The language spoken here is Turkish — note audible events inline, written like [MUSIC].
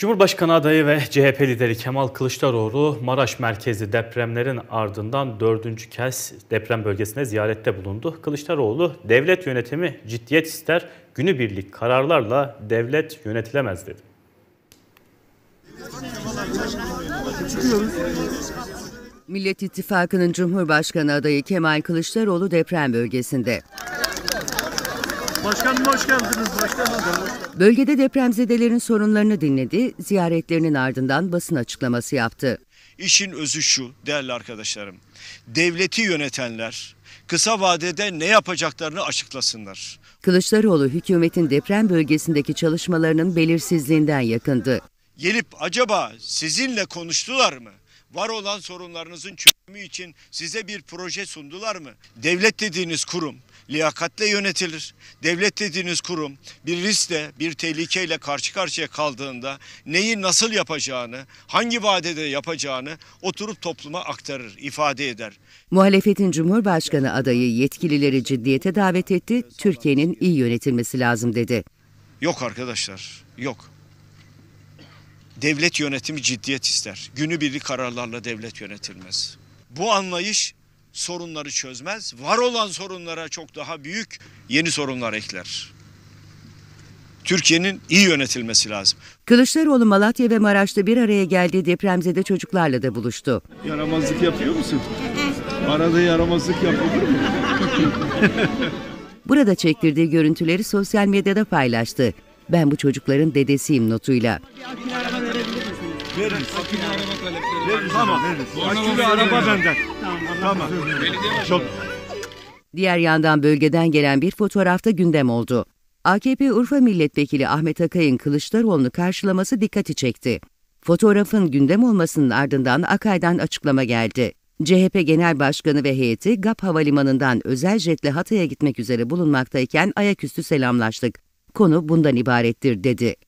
Cumhurbaşkanı adayı ve CHP lideri Kemal Kılıçdaroğlu Maraş merkezi depremlerin ardından dördüncü kez deprem bölgesine ziyarette bulundu. Kılıçdaroğlu devlet yönetimi ciddiyet ister, günübirlik kararlarla devlet yönetilemez dedi. Millet İttifakı'nın Cumhurbaşkanı adayı Kemal Kılıçdaroğlu deprem bölgesinde. Başkanım hoş geldiniz. Başkanım hoş Bölgede depremzedelerin sorunlarını dinledi, ziyaretlerinin ardından basın açıklaması yaptı. İşin özü şu değerli arkadaşlarım. Devleti yönetenler kısa vadede ne yapacaklarını açıklasınlar. Kılıçdaroğlu hükümetin deprem bölgesindeki çalışmalarının belirsizliğinden yakındı. Gelip acaba sizinle konuştular mı? Var olan sorunlarınızın çözümü için size bir proje sundular mı? Devlet dediğiniz kurum liyakatle yönetilir. Devlet dediğiniz kurum bir riskle, bir tehlikeyle karşı karşıya kaldığında neyi nasıl yapacağını, hangi vadede yapacağını oturup topluma aktarır, ifade eder. Muhalefetin Cumhurbaşkanı adayı yetkilileri ciddiyete davet etti, Türkiye'nin iyi yönetilmesi lazım dedi. Yok arkadaşlar, yok. Devlet yönetimi ciddiyet ister. Günübirlik kararlarla devlet yönetilmez. Bu anlayış sorunları çözmez. Var olan sorunlara çok daha büyük yeni sorunlar ekler. Türkiye'nin iyi yönetilmesi lazım. Kılıçdaroğlu Malatya ve Maraş'ta bir araya geldiği depremzede çocuklarla da buluştu. Yaramazlık yapıyor musun? Arada yaramazlık yapılır mı? [LAUGHS] Burada çektirdiği görüntüleri sosyal medyada paylaştı. Ben bu çocukların dedesiyim notuyla. Veririz. Akülü araba talepleri. Veririz. Tamam. Veririz. Akülü araba benden. Tamam. Belediye Çok. Diğer yandan bölgeden gelen bir fotoğrafta gündem oldu. AKP Urfa Milletvekili Ahmet Akay'ın Kılıçdaroğlu'nu karşılaması dikkati çekti. Fotoğrafın gündem olmasının ardından Akay'dan açıklama geldi. CHP Genel Başkanı ve heyeti GAP Havalimanı'ndan özel jetle Hatay'a gitmek üzere bulunmaktayken ayaküstü selamlaştık. Konu bundan ibarettir dedi.